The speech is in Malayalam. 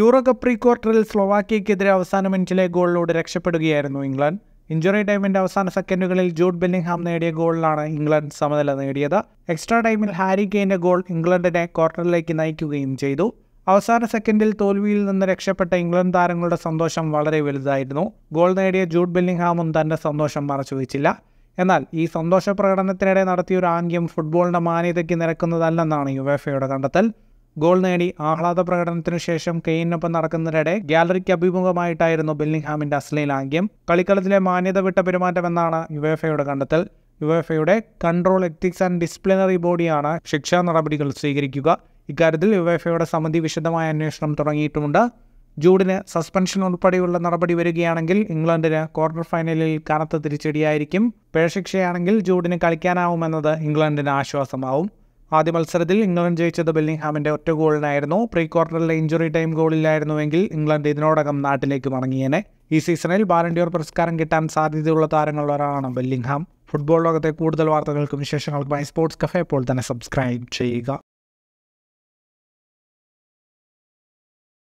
യൂറോ കപ്പ് പ്രീ ക്വാർട്ടറിൽ സ്ലോവാക്യക്കെതിരെ അവസാന മിനിറ്റിലെ ഗോളിലൂടെ രക്ഷപ്പെടുകയായിരുന്നു ഇംഗ്ലണ്ട് ഇഞ്ചുറി ടൈമിന്റെ അവസാന സെക്കൻഡുകളിൽ ജൂഡ് ബെല്ലിംഗ്ഹാം നേടിയ ഗോളിലാണ് ഇംഗ്ലണ്ട് സമനില നേടിയത് എക്സ്ട്രാ ടൈമിൽ ഹാരി കെയിന്റെ ഗോൾ ഇംഗ്ലണ്ടിനെ ക്വാർട്ടറിലേക്ക് നയിക്കുകയും ചെയ്തു അവസാന സെക്കൻഡിൽ തോൽവിയിൽ നിന്ന് രക്ഷപ്പെട്ട ഇംഗ്ലണ്ട് താരങ്ങളുടെ സന്തോഷം വളരെ വലുതായിരുന്നു ഗോൾ നേടിയ ജൂഡ് ബെല്ലിംഗ്ഹാമും തന്റെ സന്തോഷം മറച്ചു വെച്ചില്ല എന്നാൽ ഈ സന്തോഷ പ്രകടനത്തിനിടെ നടത്തിയൊരു ഒരു ആംഗ്യം ഫുട്ബോളിൻ്റെ മാന്യതയ്ക്ക് നിരക്കുന്നതല്ലെന്നാണ് യുവേഫയുടെ കണ്ടെത്തൽ ഗോൾ നേടി ആഹ്ലാദ പ്രകടനത്തിനു ശേഷം കെയിനൊപ്പം നടക്കുന്നതിനിടെ ഗാലറിക്ക് അഭിമുഖമായിട്ടായിരുന്നു ബെല്ലിംഗ്ഹാമിന്റെ ആംഗ്യം കളിക്കളത്തിലെ മാന്യത വിട്ട എന്നാണ് യുവേഫയുടെ കണ്ടെത്തൽ യുവേഫയുടെ കൺട്രോൾ എത്തിക്സ് ആൻഡ് ഡിസിപ്ലിനറി ബോഡിയാണ് ശിക്ഷാ നടപടികൾ സ്വീകരിക്കുക ഇക്കാര്യത്തിൽ യുവേഫയുടെ സമിതി വിശദമായ അന്വേഷണം തുടങ്ങിയിട്ടുമുണ്ട് ജൂഡിന് സസ്പെൻഷൻ ഉൾപ്പെടെയുള്ള നടപടി വരികയാണെങ്കിൽ ഇംഗ്ലണ്ടിന് ക്വാർട്ടർ ഫൈനലിൽ കനത്ത തിരിച്ചടിയായിരിക്കും പേഴ്ശിക്ഷയാണെങ്കിൽ ജൂഡിന് കളിക്കാനാവുമെന്നത് ഇംഗ്ലണ്ടിന് ആശ്വാസമാവും ആദ്യ മത്സരത്തിൽ ഇംഗ്ലണ്ട് ജയിച്ചത് ബെല്ലിംഗ്ഹാമിൻ്റെ ഒറ്റ ഗോളിനായിരുന്നു പ്രീ ക്വാർട്ടറിലെ ഇഞ്ചുറി ടൈം ഗോളില്ലായിരുന്നുവെങ്കിൽ ഇംഗ്ലണ്ട് ഇതിനോടകം നാട്ടിലേക്ക് മടങ്ങിയേനെ ഈ സീസണിൽ ബാലൻഡിയോർ പുരസ്കാരം കിട്ടാൻ സാധ്യതയുള്ള താരങ്ങളിൽ ഒരാളാണ് ബെല്ലിംഗ്ഹാം ഫുട്ബോൾ ലോകത്തെ കൂടുതൽ വാർത്തകൾക്കും വിശേഷങ്ങൾക്കുമായി സ്പോർട്സ് കഫേ ഇപ്പോൾ തന്നെ സബ്സ്ക്രൈബ് ചെയ്യുക